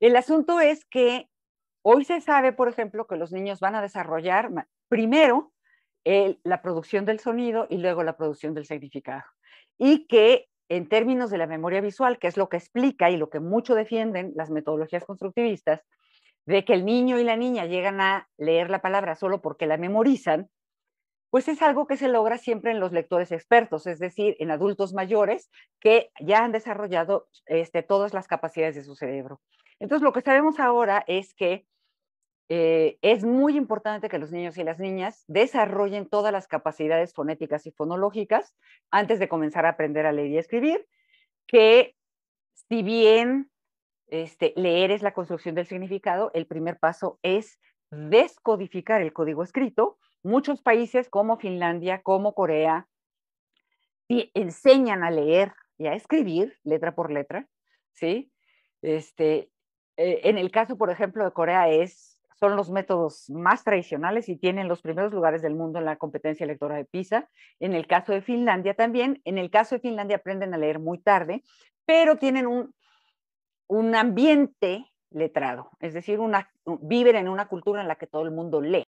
El asunto es que hoy se sabe, por ejemplo, que los niños van a desarrollar primero la producción del sonido y luego la producción del significado. Y que en términos de la memoria visual, que es lo que explica y lo que mucho defienden las metodologías constructivistas, de que el niño y la niña llegan a leer la palabra solo porque la memorizan, pues es algo que se logra siempre en los lectores expertos, es decir, en adultos mayores que ya han desarrollado este, todas las capacidades de su cerebro. Entonces, lo que sabemos ahora es que eh, es muy importante que los niños y las niñas desarrollen todas las capacidades fonéticas y fonológicas antes de comenzar a aprender a leer y escribir, que si bien este, leer es la construcción del significado, el primer paso es descodificar el código escrito, muchos países como Finlandia, como Corea, enseñan a leer y a escribir letra por letra, ¿sí? Este, eh, en el caso, por ejemplo, de Corea es, son los métodos más tradicionales y tienen los primeros lugares del mundo en la competencia electoral de PISA. En el caso de Finlandia también, en el caso de Finlandia aprenden a leer muy tarde, pero tienen un, un ambiente letrado, es decir, una, viven en una cultura en la que todo el mundo lee.